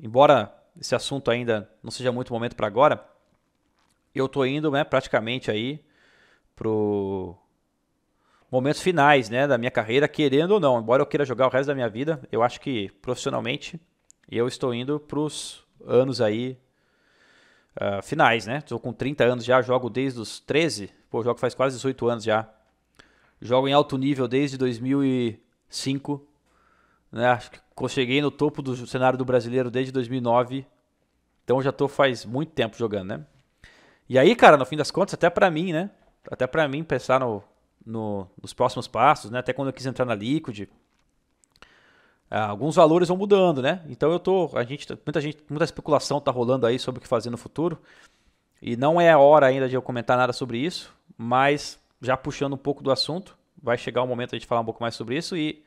embora esse assunto ainda não seja muito momento para agora, eu estou indo né, praticamente aí pro momentos finais né, da minha carreira, querendo ou não. Embora eu queira jogar o resto da minha vida, eu acho que profissionalmente eu estou indo para os anos aí uh, finais, né? Estou com 30 anos já, jogo desde os 13, pô, jogo faz quase 18 anos já. Jogo em alto nível desde 2005. Né? Acho que cheguei no topo do cenário do brasileiro desde 2009. Então já tô faz muito tempo jogando, né? E aí, cara, no fim das contas, até para mim, né? Até para mim pensar no, no, nos próximos passos, né? Até quando eu quis entrar na Liquid, é, alguns valores vão mudando, né? Então eu tô, a gente, muita gente, muita especulação tá rolando aí sobre o que fazer no futuro. E não é a hora ainda de eu comentar nada sobre isso, mas já puxando um pouco do assunto, vai chegar o um momento a gente falar um pouco mais sobre isso e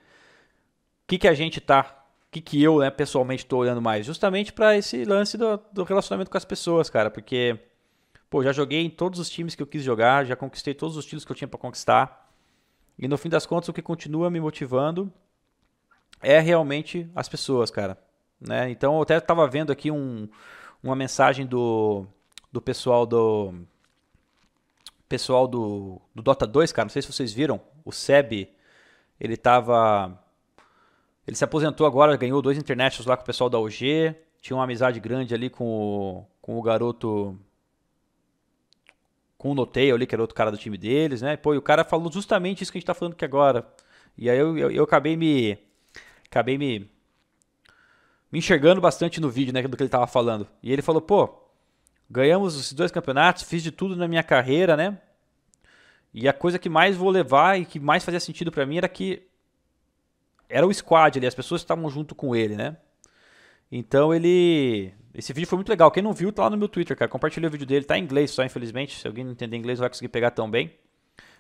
que, que a gente tá. O que, que eu, né, pessoalmente, tô olhando mais? Justamente para esse lance do, do relacionamento com as pessoas, cara. Porque, pô, já joguei em todos os times que eu quis jogar, já conquistei todos os títulos que eu tinha para conquistar. E no fim das contas, o que continua me motivando é realmente as pessoas, cara. Né? Então, eu até estava vendo aqui um, uma mensagem do, do pessoal do pessoal do, do Dota 2, cara. Não sei se vocês viram. O Seb, ele tava ele se aposentou agora, ganhou dois internets lá com o pessoal da OG. Tinha uma amizade grande ali com o, com o garoto. Com o Noteio ali, que era outro cara do time deles, né? Pô, e o cara falou justamente isso que a gente tá falando aqui agora. E aí eu, eu, eu acabei me. Acabei me. Me enxergando bastante no vídeo, né? Do que ele tava falando. E ele falou, pô, ganhamos esses dois campeonatos, fiz de tudo na minha carreira, né? E a coisa que mais vou levar e que mais fazia sentido para mim era que era o squad ali, as pessoas estavam junto com ele, né? Então ele. Esse vídeo foi muito legal. Quem não viu, tá lá no meu Twitter, cara. Compartilha o vídeo dele. Tá em inglês só, infelizmente. Se alguém não entender inglês, não vai conseguir pegar tão bem.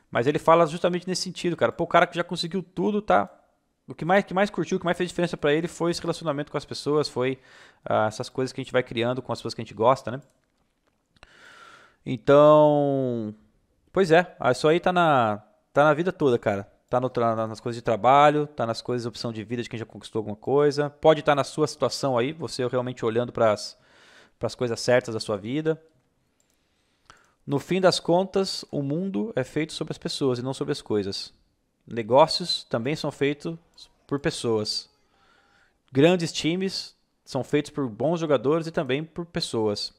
Mas ele fala justamente nesse sentido, cara. Pô, o cara que já conseguiu tudo, tá? O que mais, que mais curtiu, o que mais fez diferença para ele foi esse relacionamento com as pessoas, foi uh, essas coisas que a gente vai criando com as pessoas que a gente gosta, né? Então. Pois é, ah, isso aí tá na, tá na vida toda, cara tá no, nas coisas de trabalho, tá nas coisas opção de vida de quem já conquistou alguma coisa, pode estar tá na sua situação aí, você realmente olhando para as coisas certas da sua vida. No fim das contas, o mundo é feito sobre as pessoas e não sobre as coisas. Negócios também são feitos por pessoas. Grandes times são feitos por bons jogadores e também por pessoas.